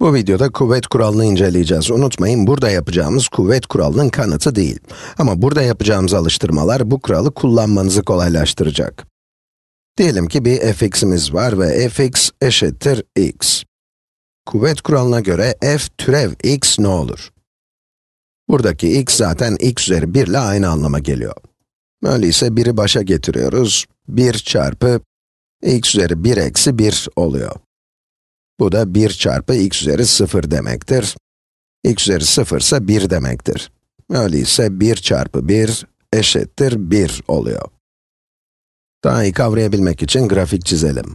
Bu videoda kuvvet kuralını inceleyeceğiz. Unutmayın burada yapacağımız kuvvet kuralının kanıtı değil. Ama burada yapacağımız alıştırmalar bu kuralı kullanmanızı kolaylaştıracak. Diyelim ki bir fx'imiz var ve fx eşittir x. Kuvvet kuralına göre f türev x ne olur? Buradaki x zaten x üzeri 1 ile aynı anlama geliyor. Öyleyse 1'i başa getiriyoruz. 1 çarpı x üzeri 1 eksi 1 oluyor. Bu da 1 çarpı x üzeri 0 demektir. x üzeri 0 ise 1 demektir. Öyleyse 1 çarpı 1 eşittir 1 oluyor. Daha iyi kavrayabilmek için grafik çizelim.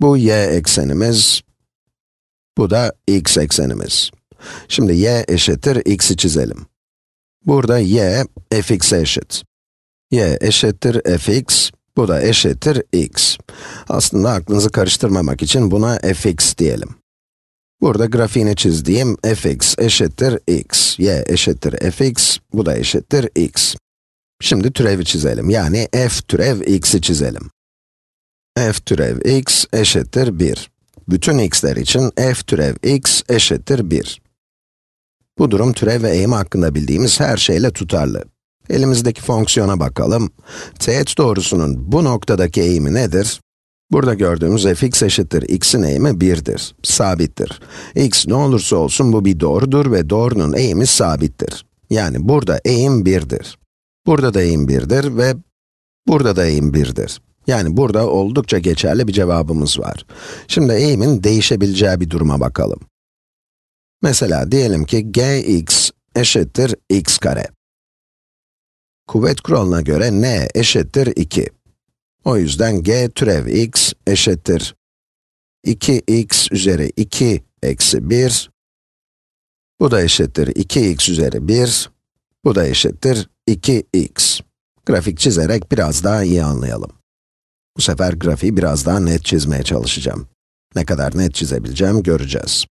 Bu y eksenimiz, bu da x eksenimiz. Şimdi y eşittir x'i çizelim. Burada y, fx'e eşit. y eşittir fx, bu da eşittir x. Aslında aklınızı karıştırmamak için buna fx diyelim. Burada grafiğini çizdiğim fx eşittir x, y eşittir fx, bu da eşittir x. Şimdi türevi çizelim, yani f türev x'i çizelim. f türev x eşittir 1. Bütün x'ler için f türev x eşittir 1. Bu durum türev ve eğim hakkında bildiğimiz her şeyle tutarlı. Elimizdeki fonksiyona bakalım. teğet doğrusunun bu noktadaki eğimi nedir? Burada gördüğümüz fx eşittir x'in eğimi 1'dir, sabittir. x ne olursa olsun bu bir doğrudur ve doğrunun eğimi sabittir. Yani burada eğim 1'dir. Burada da eğim 1'dir ve burada da eğim 1'dir. Yani burada oldukça geçerli bir cevabımız var. Şimdi eğimin değişebileceği bir duruma bakalım. Mesela diyelim ki gx eşittir x kare. Kuvvet kuralına göre n eşittir 2. O yüzden g türev x eşittir 2x üzeri 2 eksi 1. Bu da eşittir 2x üzeri 1. Bu da eşittir 2x. Grafik çizerek biraz daha iyi anlayalım. Bu sefer grafiği biraz daha net çizmeye çalışacağım. Ne kadar net çizebileceğim göreceğiz.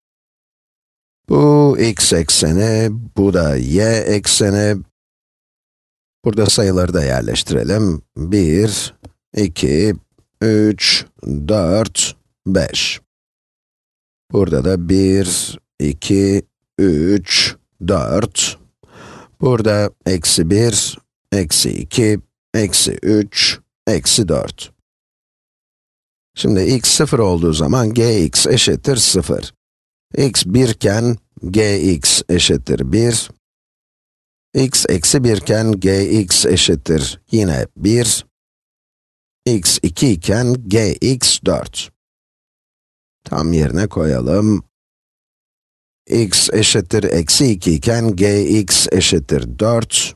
Bu x ekseni, bu da y ekseni, Burada sayıları da yerleştirelim. 1, 2, 3, 4, 5. Burada da 1, 2, 3, 4. Burada eksi 1, eksi 2, eksi 3, eksi 4. Şimdi x 0 olduğu zaman gx eşittir 0. x 1 iken gx eşittir 1, x eksi 1 iken gx eşittir yine 1, x 2 iken gx 4. Tam yerine koyalım. x eşittir eksi 2 iken gx eşittir 4.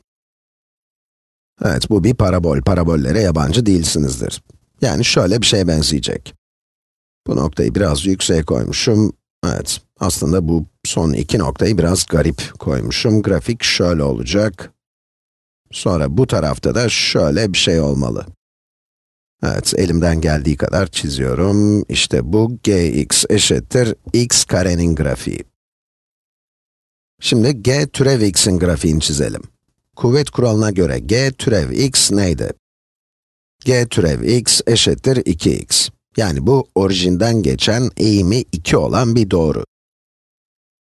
Evet, bu bir parabol. Parabollere yabancı değilsinizdir. Yani şöyle bir şeye benzeyecek. Bu noktayı biraz yükseğe koymuşum. Evet, aslında bu son iki noktayı biraz garip koymuşum. Grafik şöyle olacak. Sonra bu tarafta da şöyle bir şey olmalı. Evet, elimden geldiği kadar çiziyorum. İşte bu gx eşittir x karenin grafiği. Şimdi g türev x'in grafiğini çizelim. Kuvvet kuralına göre g türev x neydi? g türev x eşittir 2x. Yani bu orijinden geçen eğimi 2 olan bir doğru.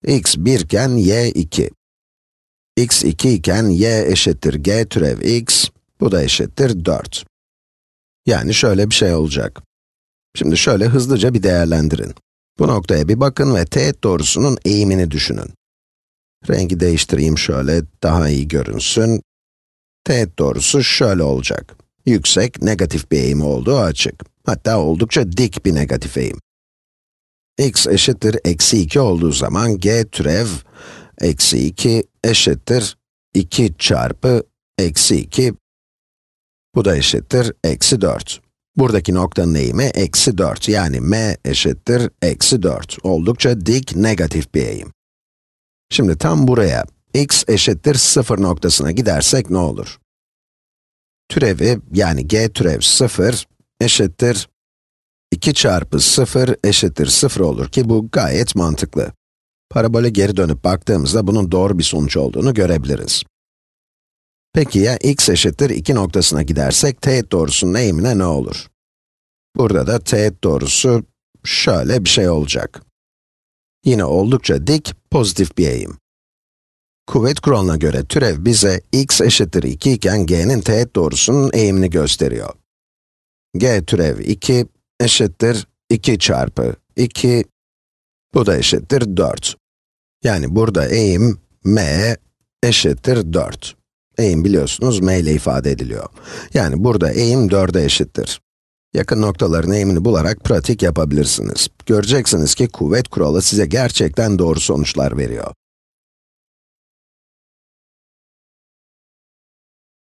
x 1 iken y 2. x 2 iken y eşittir g türev x, bu da eşittir 4. Yani şöyle bir şey olacak. Şimdi şöyle hızlıca bir değerlendirin. Bu noktaya bir bakın ve teğet doğrusunun eğimini düşünün. Rengi değiştireyim şöyle, daha iyi görünsün. Teğet doğrusu şöyle olacak. Yüksek, negatif bir eğimi olduğu açık. Hatta oldukça dik bir negatif eğim. x eşittir eksi 2 olduğu zaman g türev eksi 2 eşittir 2 çarpı eksi 2 bu da eşittir eksi 4. Buradaki noktanın eğimi eksi 4 yani m eşittir eksi 4. Oldukça dik negatif bir eğim. Şimdi tam buraya x eşittir 0 noktasına gidersek ne olur? Türevi yani g türev 0 eşittir 2 çarpı 0 eşittir 0 olur ki bu gayet mantıklı. Parabole geri dönüp baktığımızda bunun doğru bir sonuç olduğunu görebiliriz. Peki ya x eşittir 2 noktasına gidersek teğet doğrusunun eğimine ne olur? Burada da teğet doğrusu şöyle bir şey olacak. Yine oldukça dik, pozitif bir eğim. Kuvvet kuralına göre türev bize x eşittir 2 iken g'nin teğet doğrusunun eğimini gösteriyor g türev 2 eşittir 2 çarpı 2, bu da eşittir 4. Yani burada eğim m eşittir 4. Eğim biliyorsunuz m ile ifade ediliyor. Yani burada eğim 4'e eşittir. Yakın noktaların eğimini bularak pratik yapabilirsiniz. Göreceksiniz ki kuvvet kuralı size gerçekten doğru sonuçlar veriyor.